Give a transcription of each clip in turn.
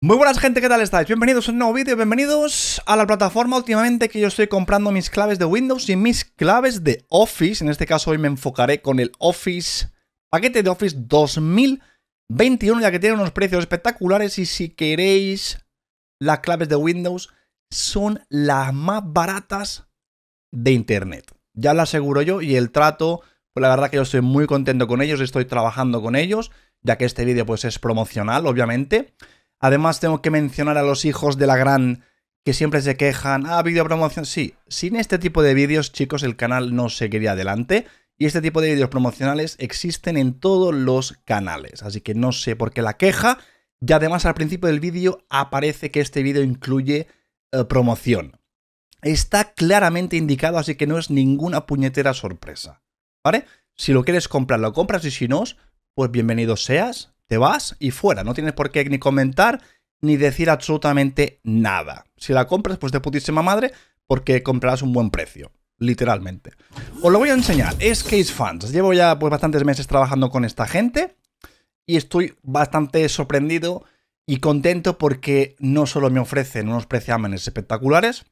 Muy buenas gente, ¿qué tal estáis? Bienvenidos a un nuevo vídeo, bienvenidos a la plataforma últimamente que yo estoy comprando mis claves de Windows y mis claves de Office, en este caso hoy me enfocaré con el Office, paquete de Office 2021 ya que tiene unos precios espectaculares y si queréis las claves de Windows son las más baratas de internet, ya lo aseguro yo y el trato, pues la verdad que yo estoy muy contento con ellos, estoy trabajando con ellos, ya que este vídeo pues es promocional obviamente Además, tengo que mencionar a los hijos de la gran que siempre se quejan, ah, video promoción. Sí, sin este tipo de vídeos, chicos, el canal no seguiría adelante. Y este tipo de vídeos promocionales existen en todos los canales. Así que no sé por qué la queja. Y además al principio del vídeo aparece que este vídeo incluye eh, promoción. Está claramente indicado, así que no es ninguna puñetera sorpresa. ¿Vale? Si lo quieres comprar, lo compras y si no, pues bienvenido seas te vas y fuera. No tienes por qué ni comentar ni decir absolutamente nada. Si la compras, pues de putísima madre, porque comprarás un buen precio. Literalmente. Os lo voy a enseñar. Es Case Fans. Llevo ya pues, bastantes meses trabajando con esta gente y estoy bastante sorprendido y contento porque no solo me ofrecen unos preciámenes espectaculares,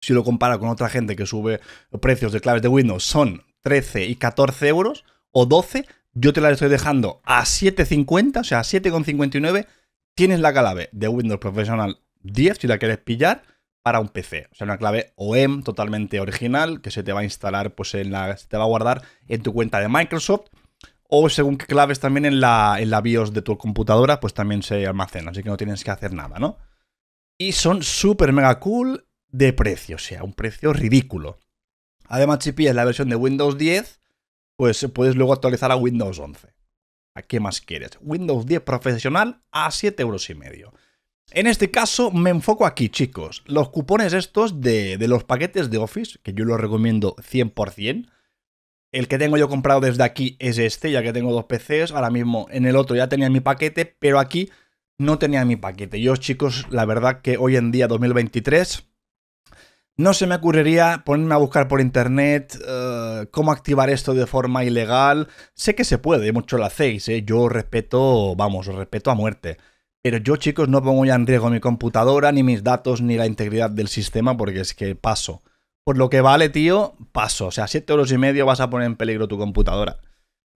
si lo comparo con otra gente que sube precios de claves de Windows, son 13 y 14 euros o 12, yo te la estoy dejando a 7.50, o sea, a 7.59. Tienes la clave de Windows Professional 10 si la quieres pillar para un PC. O sea, una clave OEM totalmente original que se te va a instalar, pues en la, se te va a guardar en tu cuenta de Microsoft o según qué claves también en la, en la BIOS de tu computadora, pues también se almacena, así que no tienes que hacer nada, ¿no? Y son súper mega cool de precio, o sea, un precio ridículo. Además, Chipi es la versión de Windows 10 pues puedes luego actualizar a Windows 11. ¿A qué más quieres? Windows 10 profesional a 7 euros y medio. En este caso me enfoco aquí, chicos. Los cupones estos de, de los paquetes de Office, que yo los recomiendo 100%. El que tengo yo comprado desde aquí es este, ya que tengo dos PCs. Ahora mismo en el otro ya tenía mi paquete, pero aquí no tenía mi paquete. Yo, chicos, la verdad que hoy en día 2023 no se me ocurriría ponerme a buscar por internet eh, cómo activar esto de forma ilegal. Sé que se puede, mucho lo hacéis, ¿eh? yo respeto, vamos, respeto a muerte. Pero yo, chicos, no pongo ya en riesgo mi computadora, ni mis datos, ni la integridad del sistema, porque es que paso. Por lo que vale, tío, paso. O sea, siete euros y medio vas a poner en peligro tu computadora.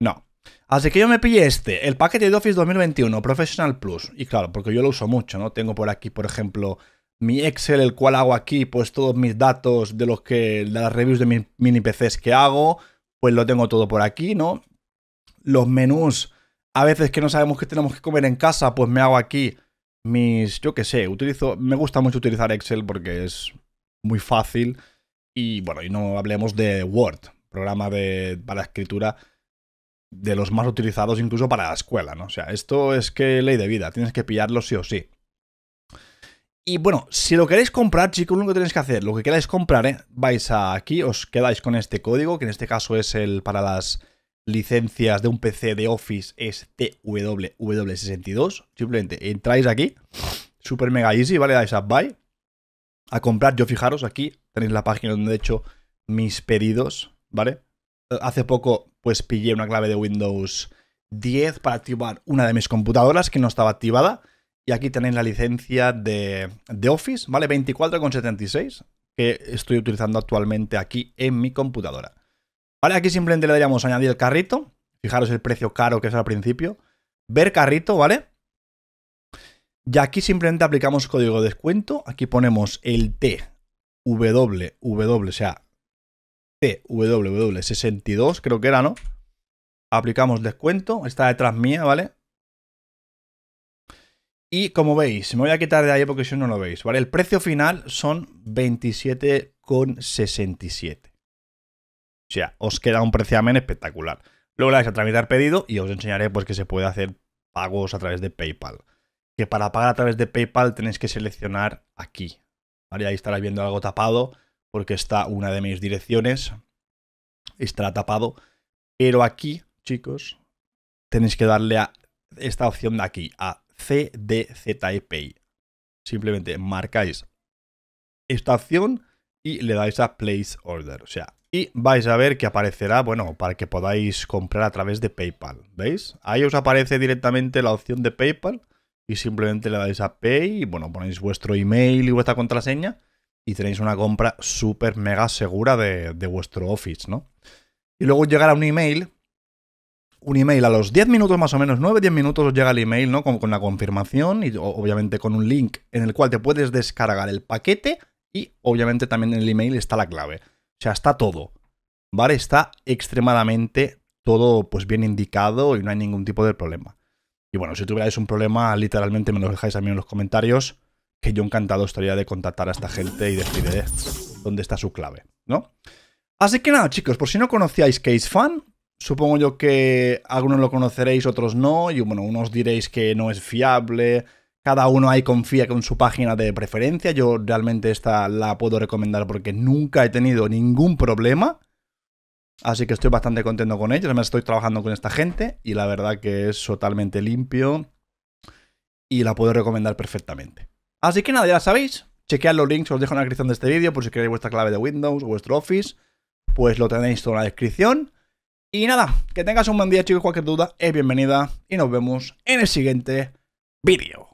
No. Así que yo me pillé este, el paquete de Office 2021 Professional Plus. Y claro, porque yo lo uso mucho, ¿no? Tengo por aquí, por ejemplo, mi Excel, el cual hago aquí, pues todos mis datos de los que, de las reviews de mis mini PCs que hago, pues lo tengo todo por aquí, ¿no? Los menús, a veces que no sabemos qué tenemos que comer en casa, pues me hago aquí mis, yo qué sé, utilizo, me gusta mucho utilizar Excel porque es muy fácil y bueno, y no hablemos de Word, programa de, para escritura de los más utilizados incluso para la escuela, ¿no? O sea, esto es que ley de vida, tienes que pillarlo sí o sí. Y bueno, si lo queréis comprar, chicos, lo único que tenéis que hacer, lo que queráis comprar, ¿eh? vais aquí, os quedáis con este código, que en este caso es el para las licencias de un PC de Office, es TWW62. Simplemente entráis aquí, super mega easy, ¿vale? Dais a buy, a comprar. Yo fijaros, aquí tenéis la página donde he hecho mis pedidos, ¿vale? Hace poco, pues pillé una clave de Windows 10 para activar una de mis computadoras que no estaba activada y aquí tenéis la licencia de, Office, ¿vale? 24,76, que estoy utilizando actualmente aquí en mi computadora. Vale, aquí simplemente le daríamos añadir el carrito. Fijaros el precio caro que es al principio. Ver carrito, ¿vale? Y aquí simplemente aplicamos código de descuento. Aquí ponemos el TWW, o sea, TWW62, creo que era, ¿no? Aplicamos descuento. Está detrás mía, ¿vale? Y como veis, me voy a quitar de ahí porque si no lo veis, ¿vale? El precio final son 27,67. O sea, os queda un preciamen espectacular. Luego le vais a tramitar pedido y os enseñaré pues que se puede hacer pagos a través de PayPal. Que para pagar a través de PayPal tenéis que seleccionar aquí. ¿vale? Ahí estaréis viendo algo tapado porque está una de mis direcciones. Estará tapado. Pero aquí, chicos, tenéis que darle a esta opción de aquí, a CDZPI. E simplemente marcáis esta opción y le dais a place order, o sea, y vais a ver que aparecerá, bueno, para que podáis comprar a través de PayPal, ¿veis? Ahí os aparece directamente la opción de PayPal y simplemente le dais a Pay y bueno, ponéis vuestro email y vuestra contraseña y tenéis una compra súper mega segura de, de vuestro Office, ¿no? Y luego llegará un email un email a los 10 minutos más o menos, 9-10 minutos os llega el email, ¿no? Con, con la confirmación y obviamente con un link en el cual te puedes descargar el paquete y obviamente también en el email está la clave. O sea, está todo, ¿vale? Está extremadamente todo pues bien indicado y no hay ningún tipo de problema. Y bueno, si tuvierais un problema, literalmente me lo dejáis a mí en los comentarios, que yo encantado estaría de contactar a esta gente y decir dónde está su clave, ¿no? Así que nada, chicos, por si no conocíais CaseFan, Supongo yo que algunos lo conoceréis, otros no, y bueno, unos diréis que no es fiable. Cada uno ahí confía con su página de preferencia. Yo realmente esta la puedo recomendar porque nunca he tenido ningún problema. Así que estoy bastante contento con ellos. Además, estoy trabajando con esta gente y la verdad que es totalmente limpio y la puedo recomendar perfectamente. Así que nada, ya sabéis. Chequead los links, os dejo en la descripción de este vídeo por si queréis vuestra clave de Windows o vuestro Office. Pues lo tenéis todo en la descripción. Y nada, que tengas un buen día chicos, cualquier duda es bienvenida y nos vemos en el siguiente vídeo.